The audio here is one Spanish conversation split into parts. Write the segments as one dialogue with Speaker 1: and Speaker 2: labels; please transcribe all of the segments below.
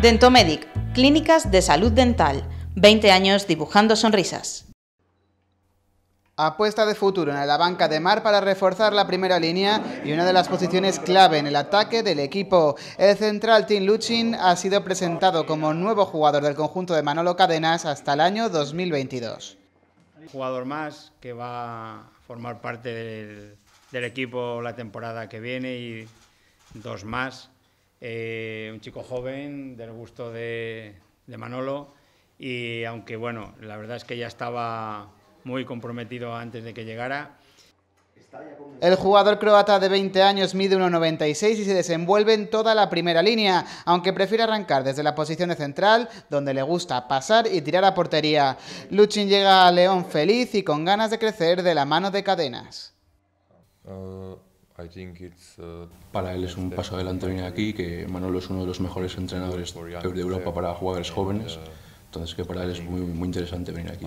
Speaker 1: Dentomedic, Clínicas de Salud Dental, 20 años dibujando sonrisas. Apuesta de futuro en la banca de mar para reforzar la primera línea y una de las posiciones clave en el ataque del equipo. El central Tim Luchin ha sido presentado como nuevo jugador del conjunto de Manolo Cadenas hasta el año 2022.
Speaker 2: Un jugador más que va a formar parte del, del equipo la temporada que viene y dos más eh, un chico joven, del gusto de, Manolo, y aunque bueno, la verdad es que ya estaba muy comprometido antes de que llegara,
Speaker 1: el jugador croata de 20 años mide 1,96 y se desenvuelve en toda la primera línea, aunque prefiere arrancar desde la posición de central, donde le gusta pasar y tirar a portería. Luchin llega a León feliz y con ganas de crecer de la mano de cadenas. Eh, Uh,
Speaker 2: para él es un paso adelante venir aquí, que Manolo es uno de los mejores entrenadores de Europa para jugadores jóvenes, uh, entonces que para él es muy, muy interesante venir aquí.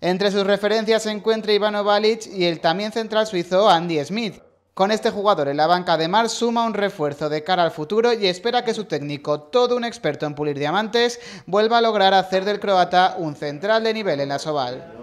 Speaker 1: Entre sus referencias se encuentra Ivano Balic y el también central suizo Andy Smith. Con este jugador en la banca de Mar suma un refuerzo de cara al futuro y espera que su técnico, todo un experto en pulir diamantes, vuelva a lograr hacer del croata un central de nivel en la Soval.